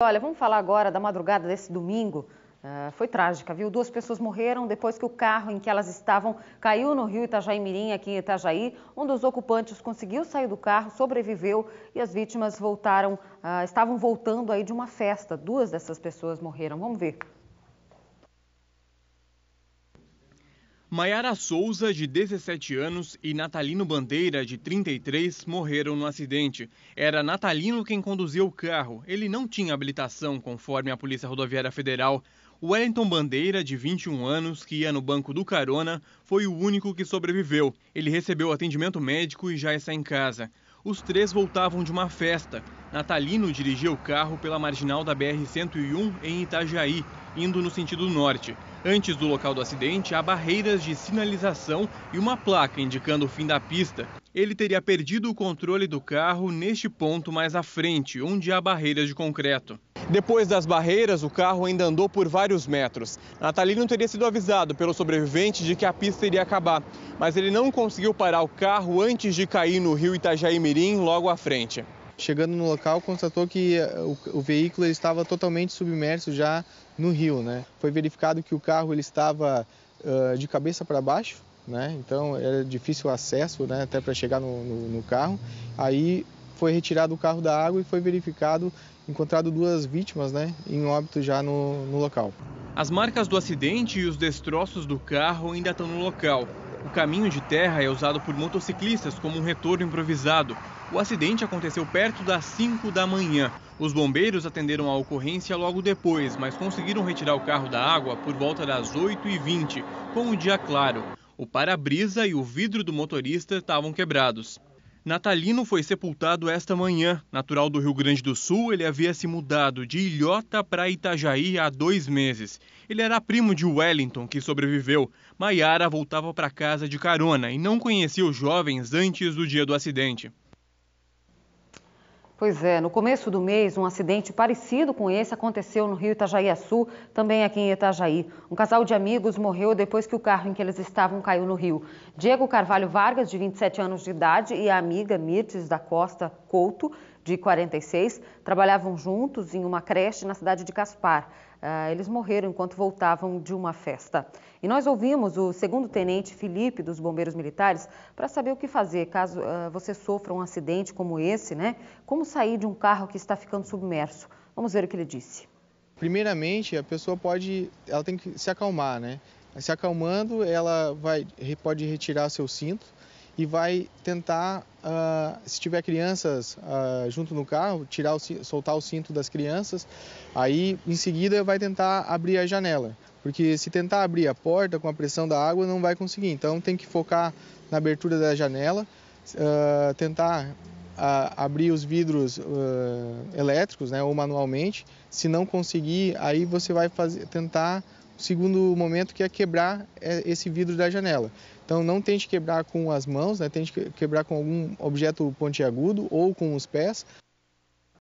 Olha, vamos falar agora da madrugada desse domingo. Uh, foi trágica, viu? Duas pessoas morreram depois que o carro em que elas estavam caiu no rio Itajaí Mirim, aqui em Itajaí. Um dos ocupantes conseguiu sair do carro, sobreviveu e as vítimas voltaram, uh, estavam voltando aí de uma festa. Duas dessas pessoas morreram. Vamos ver. Maiara Souza, de 17 anos, e Natalino Bandeira, de 33, morreram no acidente. Era Natalino quem conduzia o carro. Ele não tinha habilitação, conforme a Polícia Rodoviária Federal. Wellington Bandeira, de 21 anos, que ia no banco do carona, foi o único que sobreviveu. Ele recebeu atendimento médico e já está em casa. Os três voltavam de uma festa. Natalino dirigia o carro pela marginal da BR-101 em Itajaí, indo no sentido norte. Antes do local do acidente, há barreiras de sinalização e uma placa indicando o fim da pista. Ele teria perdido o controle do carro neste ponto mais à frente, onde há barreiras de concreto. Depois das barreiras, o carro ainda andou por vários metros. Natalino teria sido avisado pelo sobrevivente de que a pista iria acabar, mas ele não conseguiu parar o carro antes de cair no rio Itajaí Mirim logo à frente. Chegando no local, constatou que eh, o, o veículo estava totalmente submerso já no rio. Né? Foi verificado que o carro ele estava uh, de cabeça para baixo, né? então era difícil o acesso né? até para chegar no, no, no carro. Aí foi retirado o carro da água e foi verificado, encontrado duas vítimas né, em óbito já no, no local. As marcas do acidente e os destroços do carro ainda estão no local. O caminho de terra é usado por motociclistas como um retorno improvisado. O acidente aconteceu perto das 5 da manhã. Os bombeiros atenderam a ocorrência logo depois, mas conseguiram retirar o carro da água por volta das 8h20, com o dia claro. O para-brisa e o vidro do motorista estavam quebrados. Natalino foi sepultado esta manhã. Natural do Rio Grande do Sul, ele havia se mudado de Ilhota para Itajaí há dois meses. Ele era primo de Wellington, que sobreviveu. Maiara voltava para casa de carona e não conhecia os jovens antes do dia do acidente. Pois é, no começo do mês, um acidente parecido com esse aconteceu no Rio Itajaí-Açu, também aqui em Itajaí. Um casal de amigos morreu depois que o carro em que eles estavam caiu no rio. Diego Carvalho Vargas, de 27 anos de idade, e a amiga Mirtes da Costa Couto, de 46, trabalhavam juntos em uma creche na cidade de Caspar. Ah, eles morreram enquanto voltavam de uma festa. E nós ouvimos o segundo tenente Felipe dos Bombeiros Militares para saber o que fazer caso ah, você sofra um acidente como esse, né? Como sair de um carro que está ficando submerso? Vamos ver o que ele disse. Primeiramente, a pessoa pode, ela tem que se acalmar, né? Se acalmando, ela vai, pode retirar seu cinto e vai tentar, uh, se tiver crianças uh, junto no carro, tirar o, soltar o cinto das crianças. Aí, em seguida, vai tentar abrir a janela, porque se tentar abrir a porta com a pressão da água, não vai conseguir. Então, tem que focar na abertura da janela, uh, tentar abrir os vidros elétricos, né, ou manualmente. Se não conseguir, aí você vai fazer, tentar segundo momento que é quebrar é, esse vidro da janela. Então não tente quebrar com as mãos, né? tente quebrar com algum objeto pontiagudo ou com os pés.